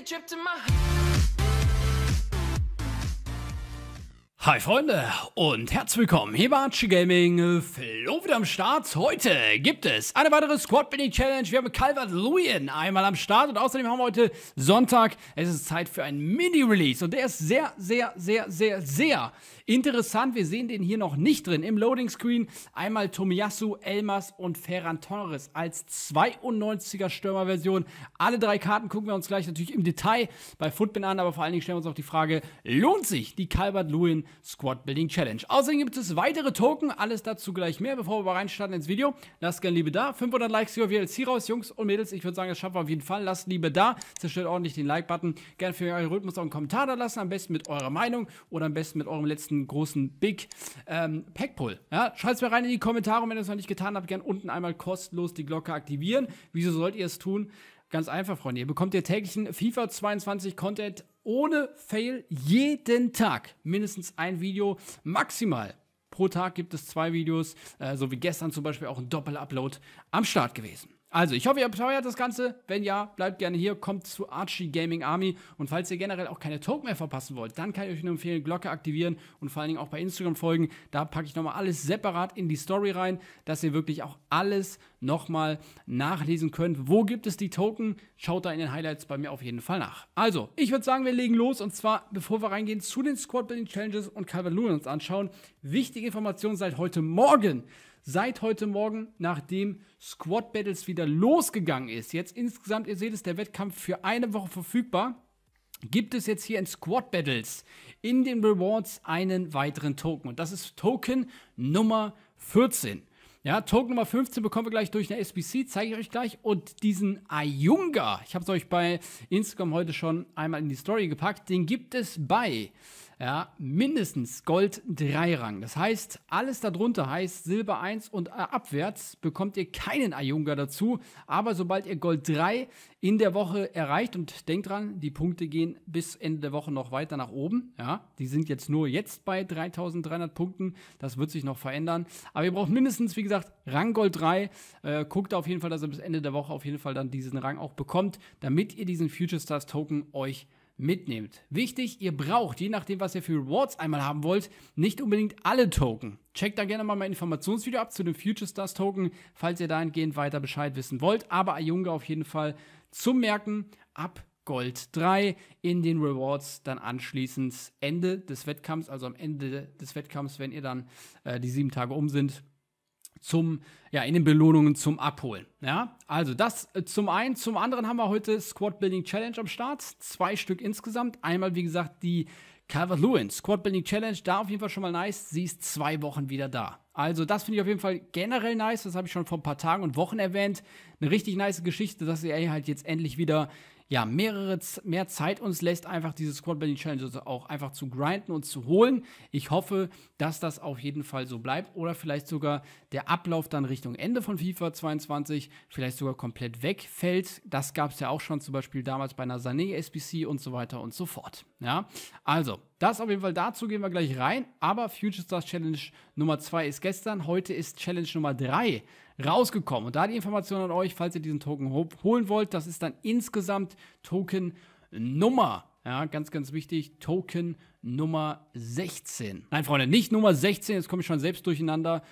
a trip to my Hi Freunde und herzlich willkommen. Hier bei Archie Gaming, Flo wieder am Start. Heute gibt es eine weitere Squad Building Challenge. Wir haben Calvert Lewin einmal am Start und außerdem haben wir heute Sonntag. Es ist Zeit für einen Mini-Release und der ist sehr, sehr, sehr, sehr, sehr interessant. Wir sehen den hier noch nicht drin. Im Loading Screen einmal Tomiyasu, Elmas und Ferran Torres als 92er Stürmerversion. Alle drei Karten gucken wir uns gleich natürlich im Detail bei Footbin an, aber vor allen Dingen stellen wir uns auch die Frage, lohnt sich die Calvert Lewin Squad Building Challenge. Außerdem gibt es weitere Token, alles dazu gleich mehr. Bevor wir reinstarten ins Video, lasst gerne Liebe da. 500 Likes hier auf VLC raus, Jungs und Mädels. Ich würde sagen, das schaffen wir auf jeden Fall. Lasst Liebe da, zerstört ordentlich den Like-Button. Gerne für euren Rhythmus auch einen Kommentar da lassen, am besten mit eurer Meinung oder am besten mit eurem letzten großen Big ähm, Packpull. Ja, schreibt mir rein in die Kommentare und wenn ihr es noch nicht getan habt, gerne unten einmal kostenlos die Glocke aktivieren. Wieso sollt ihr es tun? Ganz einfach, Freunde. Ihr bekommt ihr täglichen FIFA 22 Content ohne Fail jeden Tag mindestens ein Video, maximal pro Tag gibt es zwei Videos, äh, so wie gestern zum Beispiel auch ein Doppel-Upload am Start gewesen. Also, ich hoffe, ihr beteuert das Ganze. Wenn ja, bleibt gerne hier, kommt zu Archie Gaming Army. Und falls ihr generell auch keine Token mehr verpassen wollt, dann kann ich euch nur empfehlen, Glocke aktivieren und vor allen Dingen auch bei Instagram folgen. Da packe ich nochmal alles separat in die Story rein, dass ihr wirklich auch alles nochmal nachlesen könnt. Wo gibt es die Token? Schaut da in den Highlights bei mir auf jeden Fall nach. Also, ich würde sagen, wir legen los. Und zwar, bevor wir reingehen, zu den Squad Building Challenges und Calvert uns anschauen. Wichtige Informationen seit heute Morgen seit heute Morgen, nachdem Squad Battles wieder losgegangen ist. Jetzt insgesamt, ihr seht es, der Wettkampf für eine Woche verfügbar. Gibt es jetzt hier in Squad Battles in den Rewards einen weiteren Token? Und das ist Token Nummer 14. Ja, Token Nummer 15 bekommen wir gleich durch eine SBC, zeige ich euch gleich. Und diesen Ayunga, ich habe es euch bei Instagram heute schon einmal in die Story gepackt, den gibt es bei ja, mindestens Gold 3 Rang. Das heißt, alles darunter heißt Silber 1 und äh, abwärts bekommt ihr keinen Ayunga dazu. Aber sobald ihr Gold 3 in der Woche erreicht und denkt dran, die Punkte gehen bis Ende der Woche noch weiter nach oben. Ja, die sind jetzt nur jetzt bei 3300 Punkten. Das wird sich noch verändern. Aber ihr braucht mindestens, wie gesagt, Rang Gold 3. Äh, guckt auf jeden Fall, dass ihr bis Ende der Woche auf jeden Fall dann diesen Rang auch bekommt, damit ihr diesen Future Stars Token euch mitnehmt. Wichtig, ihr braucht, je nachdem, was ihr für Rewards einmal haben wollt, nicht unbedingt alle Token. Checkt da gerne mal mein Informationsvideo ab zu den Future Stars Token, falls ihr dahingehend weiter Bescheid wissen wollt. Aber Ayunga auf jeden Fall zum Merken ab Gold 3 in den Rewards dann anschließend Ende des Wettkampfs, also am Ende des Wettkampfs, wenn ihr dann äh, die sieben Tage um sind, zum, ja, in den Belohnungen zum Abholen. Ja, also das äh, zum einen. Zum anderen haben wir heute Squad Building Challenge am Start. Zwei Stück insgesamt. Einmal, wie gesagt, die Calvert-Lewin Squad Building Challenge. Da auf jeden Fall schon mal nice. Sie ist zwei Wochen wieder da. Also, das finde ich auf jeden Fall generell nice. Das habe ich schon vor ein paar Tagen und Wochen erwähnt. Eine richtig nice Geschichte, dass ihr halt jetzt endlich wieder ja, mehrere, mehr Zeit uns lässt, einfach diese Squad Building challenge also auch einfach zu grinden und zu holen. Ich hoffe, dass das auf jeden Fall so bleibt oder vielleicht sogar der Ablauf dann Richtung Ende von FIFA 22 vielleicht sogar komplett wegfällt. Das gab es ja auch schon zum Beispiel damals bei einer Sané SBC und so weiter und so fort. Ja, also das auf jeden Fall dazu gehen wir gleich rein. Aber Future Stars Challenge Nummer 2 ist gestern, heute ist Challenge Nummer 3 rausgekommen. Und da die Information an euch, falls ihr diesen Token holen wollt, das ist dann insgesamt Token Nummer. Ja, ganz, ganz wichtig, Token Nummer 16. Nein, Freunde, nicht Nummer 16, jetzt komme ich schon selbst durcheinander.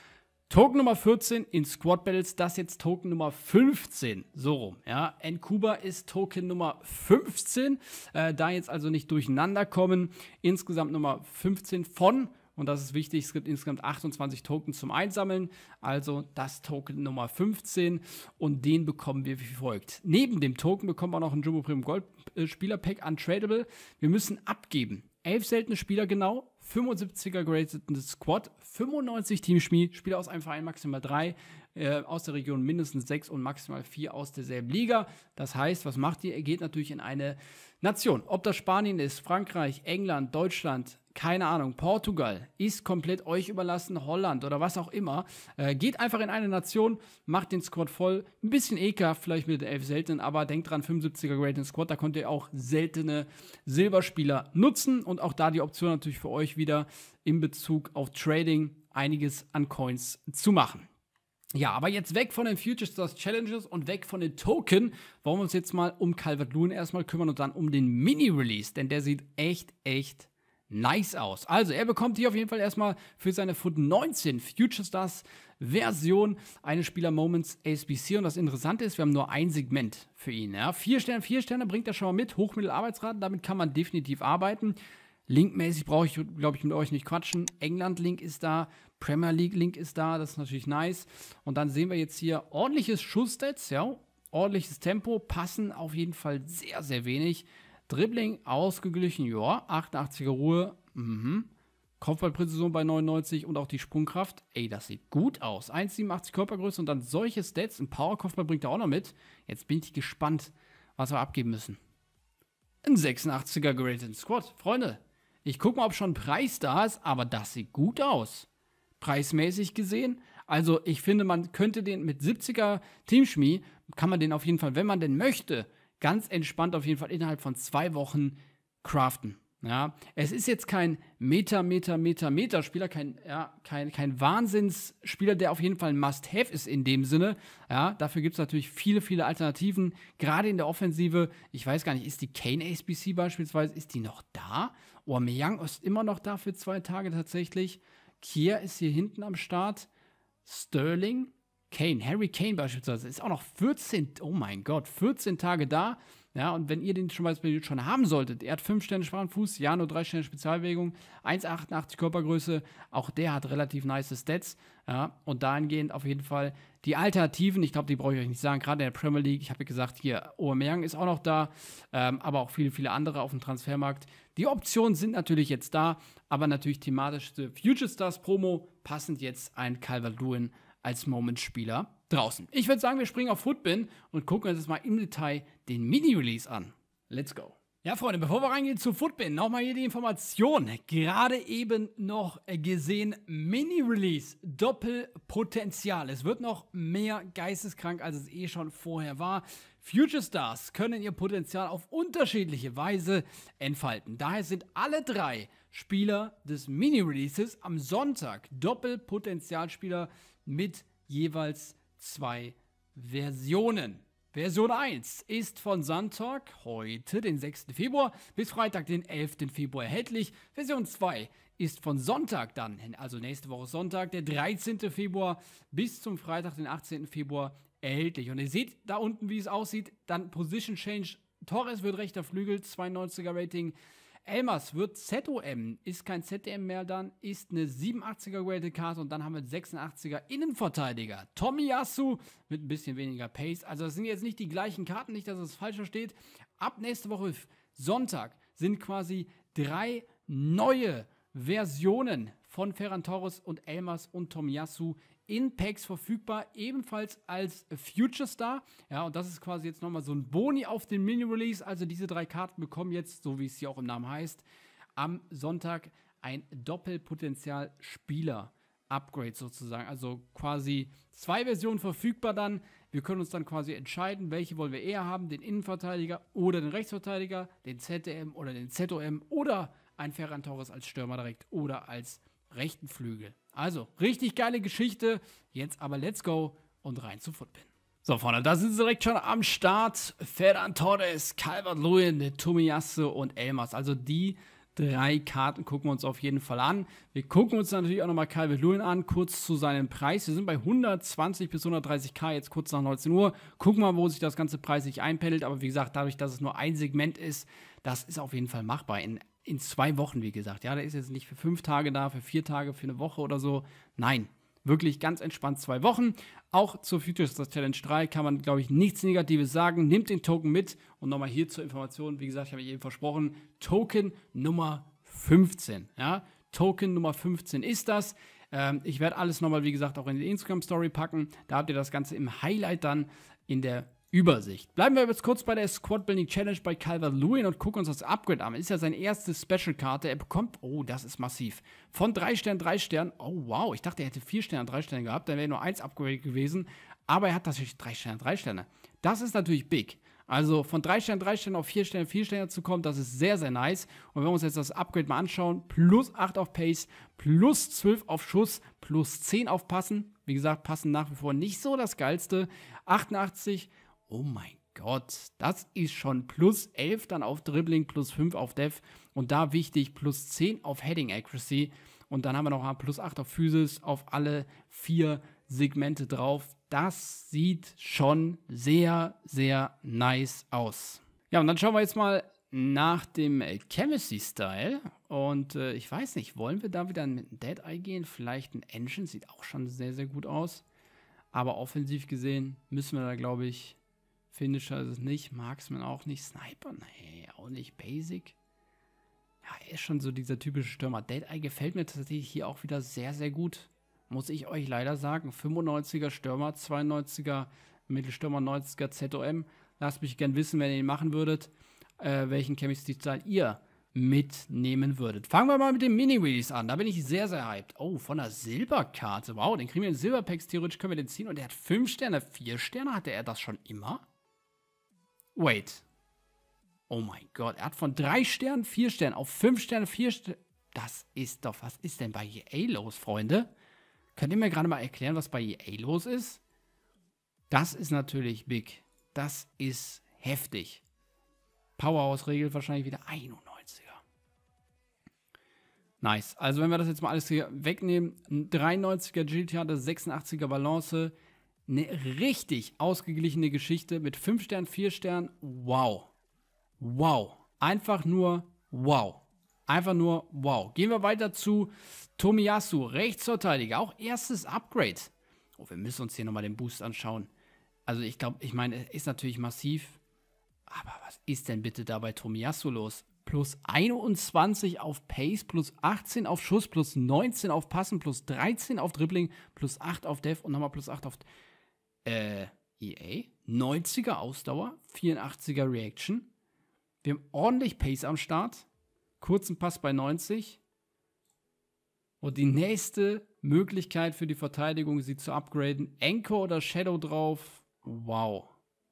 Token Nummer 14 in Squad Battles, das jetzt Token Nummer 15, so rum. Ja, Enkuba ist Token Nummer 15, äh, da jetzt also nicht durcheinander kommen. Insgesamt Nummer 15 von und das ist wichtig, es gibt insgesamt 28 Token zum Einsammeln, also das Token Nummer 15 und den bekommen wir wie folgt. Neben dem Token bekommen wir noch ein Jumbo Premium Gold äh, Spieler Pack Untradable. Wir müssen abgeben. 11 seltene Spieler genau, 75er gerateten Squad, 95 Teamspieler aus einem Verein maximal 3, äh, aus der Region mindestens sechs und maximal vier aus derselben Liga. Das heißt, was macht ihr? Ihr geht natürlich in eine Nation. Ob das Spanien ist, Frankreich, England, Deutschland, keine Ahnung, Portugal ist komplett euch überlassen, Holland oder was auch immer. Äh, geht einfach in eine Nation, macht den Squad voll. Ein bisschen ekelhaft vielleicht mit den elf seltenen, aber denkt dran, 75er Gradient Squad, da könnt ihr auch seltene Silberspieler nutzen und auch da die Option natürlich für euch wieder in Bezug auf Trading einiges an Coins zu machen. Ja, aber jetzt weg von den Future Stars Challenges und weg von den Token, wollen wir uns jetzt mal um Calvert Loon erstmal kümmern und dann um den Mini-Release, denn der sieht echt, echt nice aus. Also, er bekommt hier auf jeden Fall erstmal für seine Foot 19 Future Stars Version eine Spieler Moments SBC und das Interessante ist, wir haben nur ein Segment für ihn. Ja. Vier Sterne, vier Sterne bringt er schon mal mit, Hochmittelarbeitsraten, damit kann man definitiv arbeiten. Linkmäßig brauche ich, glaube ich, mit euch nicht quatschen. England-Link ist da, Premier League-Link ist da, das ist natürlich nice. Und dann sehen wir jetzt hier ordentliches Schussstats, ja, ordentliches Tempo, passen auf jeden Fall sehr, sehr wenig. Dribbling ausgeglichen, ja, 88er Ruhe, mhm. Kopfballpräzision bei 99 und auch die Sprungkraft. Ey, das sieht gut aus. 1,87 Körpergröße und dann solche Stats. Ein Power-Kopfball bringt er auch noch mit. Jetzt bin ich gespannt, was wir abgeben müssen. Ein 86er Gradient Squad. Freunde, ich gucke mal, ob schon Preis da ist, aber das sieht gut aus. Preismäßig gesehen. Also ich finde, man könnte den mit 70er Teamschmi, kann man den auf jeden Fall, wenn man denn möchte, ganz entspannt auf jeden Fall innerhalb von zwei Wochen craften. Ja, es ist jetzt kein Meter, Meter, Meter, Meter Spieler, kein, ja, kein, kein Wahnsinnsspieler, der auf jeden Fall ein Must-Have ist in dem Sinne. Ja, dafür gibt es natürlich viele, viele Alternativen. Gerade in der Offensive, ich weiß gar nicht, ist die Kane ACBC beispielsweise, ist die noch da? Oh, Aubameyang ist immer noch da für zwei Tage tatsächlich. Kier ist hier hinten am Start. Sterling, Kane, Harry Kane beispielsweise, ist auch noch 14, oh mein Gott, 14 Tage da. Ja, und wenn ihr den schon mal schon haben solltet, er hat 5 Sterne schwachen Fuß, ja, nur 3 Sterne Spezialbewegung, 1,88 Körpergröße, auch der hat relativ nice Stats. Ja, und dahingehend auf jeden Fall die Alternativen, ich glaube, die brauche ich euch nicht sagen, gerade in der Premier League, ich habe ja gesagt, hier, Aubameyang ist auch noch da, ähm, aber auch viele, viele andere auf dem Transfermarkt. Die Optionen sind natürlich jetzt da, aber natürlich thematisch die Future Stars Promo, passend jetzt ein Calvert-Lewin als Moment-Spieler draußen. Ich würde sagen, wir springen auf Footbin und gucken uns jetzt mal im Detail den Mini-Release an. Let's go. Ja, Freunde, bevor wir reingehen zu Footbin, nochmal hier die Information. Gerade eben noch gesehen, Mini-Release, Doppelpotenzial. Es wird noch mehr geisteskrank, als es eh schon vorher war. Future Stars können ihr Potenzial auf unterschiedliche Weise entfalten. Daher sind alle drei Spieler des Mini-Releases am Sonntag Doppelpotenzialspieler mit jeweils zwei Versionen. Version 1 ist von Sonntag, heute den 6. Februar, bis Freitag, den 11. Februar erhältlich. Version 2 ist von Sonntag dann, also nächste Woche Sonntag, der 13. Februar, bis zum Freitag, den 18. Februar erhältlich. Und ihr seht da unten, wie es aussieht, dann Position Change. Torres wird rechter Flügel, 92er Rating. Elmas wird ZOM, ist kein ZDM mehr dann, ist eine 87er graded Karte und dann haben wir 86er Innenverteidiger. Tomiyasu mit ein bisschen weniger Pace. Also das sind jetzt nicht die gleichen Karten, nicht, dass es das falsch versteht. Ab nächste Woche Sonntag sind quasi drei neue Versionen von Ferran Torres und Elmas und Tomiyasu in Packs verfügbar, ebenfalls als Future Star. Ja, und das ist quasi jetzt nochmal so ein Boni auf den Mini-Release. Also diese drei Karten bekommen jetzt, so wie es hier auch im Namen heißt, am Sonntag ein Doppelpotenzial-Spieler. Upgrade sozusagen. Also quasi zwei Versionen verfügbar dann. Wir können uns dann quasi entscheiden, welche wollen wir eher haben, den Innenverteidiger oder den Rechtsverteidiger, den ZDM oder den ZOM oder ein Ferran Torres als Stürmer direkt oder als rechten Flügel. Also, richtig geile Geschichte. Jetzt aber let's go und rein zu Footpin. So, Freunde, da sind sie direkt schon am Start. Ferran Torres, Calvert-Lewin, Tomiyasu und Elmas. Also die drei Karten gucken wir uns auf jeden Fall an. Wir gucken uns natürlich auch nochmal Calvert-Lewin an, kurz zu seinem Preis. Wir sind bei 120 bis 130k, jetzt kurz nach 19 Uhr. Gucken wir mal, wo sich das ganze preislich einpendelt. Aber wie gesagt, dadurch, dass es nur ein Segment ist, das ist auf jeden Fall machbar. In in zwei Wochen, wie gesagt. Ja, der ist jetzt nicht für fünf Tage da, für vier Tage, für eine Woche oder so. Nein, wirklich ganz entspannt zwei Wochen. Auch zur Futures Challenge 3 kann man, glaube ich, nichts Negatives sagen. Nimmt den Token mit. Und nochmal hier zur Information, wie gesagt, ich habe eben versprochen, Token Nummer 15. Ja, Token Nummer 15 ist das. Ähm, ich werde alles nochmal, wie gesagt, auch in die Instagram-Story packen. Da habt ihr das Ganze im Highlight dann in der Übersicht. Bleiben wir jetzt kurz bei der Squad Building Challenge bei Calvert Lewin und gucken uns das Upgrade an. Ist ja sein erste Special-Karte. Er bekommt, oh, das ist massiv. Von 3 Sternen, 3 Sternen. Oh, wow. Ich dachte, er hätte 4 Sterne, 3 Sterne gehabt. Dann wäre nur 1 Upgrade gewesen. Aber er hat tatsächlich 3 Sterne, 3 Sterne. Das ist natürlich big. Also von 3 Sternen, 3 Sternen auf 4 Sterne, 4 Sterne zu kommen, das ist sehr, sehr nice. Und wenn wir uns jetzt das Upgrade mal anschauen, plus 8 auf Pace, plus 12 auf Schuss, plus 10 auf Passen. Wie gesagt, Passen nach wie vor nicht so das Geilste. 88 oh mein Gott, das ist schon plus 11 dann auf Dribbling, plus 5 auf Def und da wichtig, plus 10 auf Heading Accuracy und dann haben wir noch mal plus 8 auf Physis, auf alle vier Segmente drauf. Das sieht schon sehr, sehr nice aus. Ja, und dann schauen wir jetzt mal nach dem Chemistry-Style. Und äh, ich weiß nicht, wollen wir da wieder mit einem Dead Eye gehen? Vielleicht ein Engine, sieht auch schon sehr, sehr gut aus. Aber offensiv gesehen müssen wir da, glaube ich, Finisher ist es nicht, Marksman auch nicht, Sniper, nee, auch nicht, Basic. Ja, er ist schon so dieser typische Stürmer. Deadeye gefällt mir tatsächlich hier auch wieder sehr, sehr gut. Muss ich euch leider sagen. 95er Stürmer, 92er Mittelstürmer, 90er ZOM. Lasst mich gern wissen, wenn ihr ihn machen würdet, äh, welchen Chemistry-Style ihr mitnehmen würdet. Fangen wir mal mit dem Mini-Release an. Da bin ich sehr, sehr hyped. Oh, von der Silberkarte. Wow, den kriegen wir in Silberpacks. Theoretisch können wir den ziehen. Und er hat 5 Sterne, 4 Sterne. Hatte er das schon immer? Wait. Oh mein Gott, er hat von drei Sternen, vier Sterne auf fünf Sterne, vier Sterne. Das ist doch, was ist denn bei EA los, Freunde? Könnt ihr mir gerade mal erklären, was bei EA los ist? Das ist natürlich big. Das ist heftig. Powerhouse regel wahrscheinlich wieder 91er. Nice. Also wenn wir das jetzt mal alles hier wegnehmen, 93er Agility hatte, 86er Balance, eine richtig ausgeglichene Geschichte mit 5 Sternen, 4 Sternen. Wow. Wow. Einfach nur wow. Einfach nur wow. Gehen wir weiter zu Tomiyasu, Rechtsverteidiger. Auch erstes Upgrade. Oh, wir müssen uns hier nochmal den Boost anschauen. Also ich glaube, ich meine, ist natürlich massiv. Aber was ist denn bitte da bei Tomiyasu los? Plus 21 auf Pace, plus 18 auf Schuss, plus 19 auf Passen, plus 13 auf Dribbling, plus 8 auf Dev und nochmal plus 8 auf äh, EA, 90er Ausdauer, 84er Reaction. Wir haben ordentlich Pace am Start, kurzen Pass bei 90. Und die nächste Möglichkeit für die Verteidigung, sie zu upgraden, Anchor oder Shadow drauf. Wow.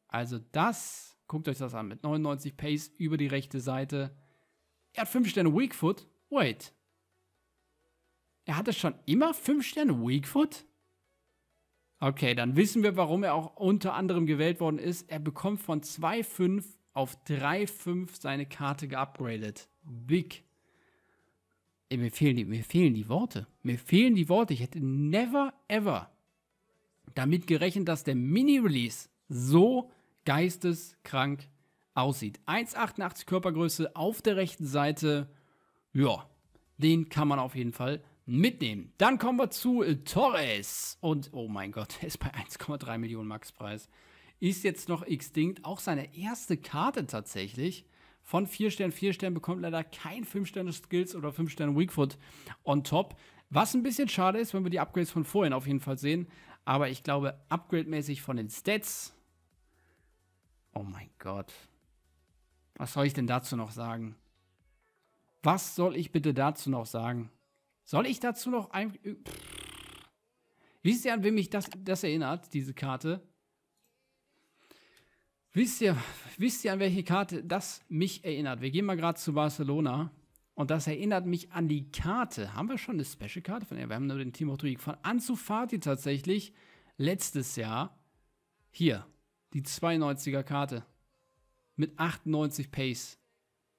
Also das, guckt euch das an, mit 99 Pace über die rechte Seite. Er hat 5 Sterne Weakfoot. Wait. Er hatte schon immer 5 Sterne Weakfoot? Okay, dann wissen wir, warum er auch unter anderem gewählt worden ist. Er bekommt von 2,5 auf 3,5 seine Karte geupgradet. Big. Ey, mir, fehlen die, mir fehlen die Worte. Mir fehlen die Worte. Ich hätte never ever damit gerechnet, dass der Mini-Release so geisteskrank aussieht. 1,88 Körpergröße auf der rechten Seite. Ja, den kann man auf jeden Fall mitnehmen. Dann kommen wir zu äh, Torres. Und oh mein Gott, er ist bei 1,3 Millionen Maxpreis. Ist jetzt noch extinct. Auch seine erste Karte tatsächlich. Von 4 Sternen, 4 Sternen bekommt leider kein 5 Sterne Skills oder 5 Sterne Weakfoot on top. Was ein bisschen schade ist, wenn wir die Upgrades von vorhin auf jeden Fall sehen. Aber ich glaube, upgrade-mäßig von den Stats. Oh mein Gott. Was soll ich denn dazu noch sagen? Was soll ich bitte dazu noch sagen? Soll ich dazu noch ein. Äh, wisst ihr, an wen mich das, das erinnert, diese Karte? Wisst ihr, wisst ihr, an welche Karte das mich erinnert? Wir gehen mal gerade zu Barcelona. Und das erinnert mich an die Karte. Haben wir schon eine Special-Karte von ihr? Wir haben nur den Team Rodriguez von Anzufati tatsächlich letztes Jahr. Hier, die 92er Karte. Mit 98 Pace.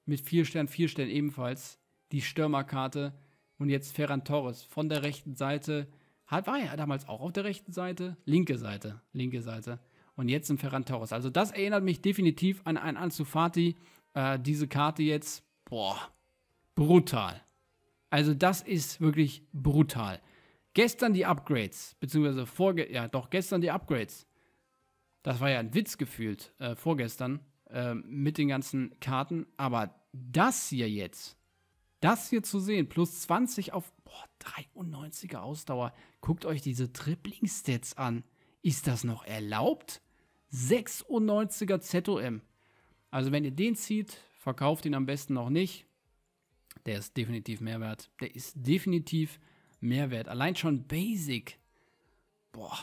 Mit 4 Stern, 4 Stern ebenfalls. Die Stürmerkarte und jetzt Ferran Torres von der rechten Seite. Hat, war er damals auch auf der rechten Seite. Linke Seite. Linke Seite. Und jetzt ein Ferran Torres. Also das erinnert mich definitiv an einen Anzufati. Äh, diese Karte jetzt, boah, brutal. Also das ist wirklich brutal. Gestern die Upgrades, beziehungsweise vorge ja doch gestern die Upgrades. Das war ja ein Witz gefühlt äh, vorgestern äh, mit den ganzen Karten. Aber das hier jetzt, das hier zu sehen, plus 20 auf boah, 93er Ausdauer. Guckt euch diese Tripling-Stats an. Ist das noch erlaubt? 96er ZOM. Also wenn ihr den zieht, verkauft ihn am besten noch nicht. Der ist definitiv Mehrwert. Der ist definitiv Mehrwert. Allein schon Basic. Boah.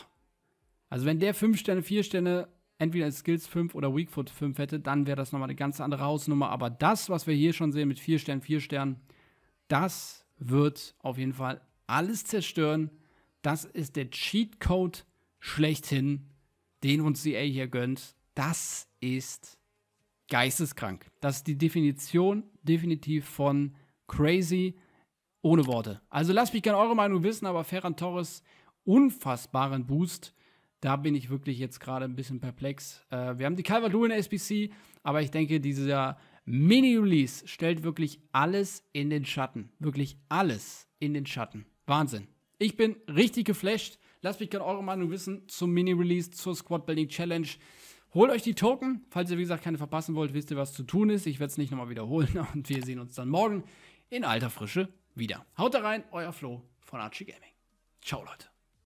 Also wenn der 5 Sterne, 4 Sterne entweder Skills 5 oder Weakfoot 5 hätte, dann wäre das nochmal eine ganz andere Hausnummer. Aber das, was wir hier schon sehen mit 4 Sternen, 4 Sternen, das wird auf jeden Fall alles zerstören. Das ist der Cheatcode schlechthin, den uns CA hier gönnt. Das ist geisteskrank. Das ist die Definition definitiv von crazy ohne Worte. Also lasst mich gerne eure Meinung wissen, aber Ferran Torres unfassbaren Boost da bin ich wirklich jetzt gerade ein bisschen perplex. Äh, wir haben die Calvado in der SBC, aber ich denke, dieser Mini-Release stellt wirklich alles in den Schatten. Wirklich alles in den Schatten. Wahnsinn. Ich bin richtig geflasht. Lasst mich gerne eure Meinung wissen zum Mini-Release, zur Squad Building Challenge. Holt euch die Token. Falls ihr, wie gesagt, keine verpassen wollt, wisst ihr, was zu tun ist. Ich werde es nicht nochmal wiederholen und wir sehen uns dann morgen in alter Frische wieder. Haut da rein, euer Flo von Archie Gaming. Ciao, Leute.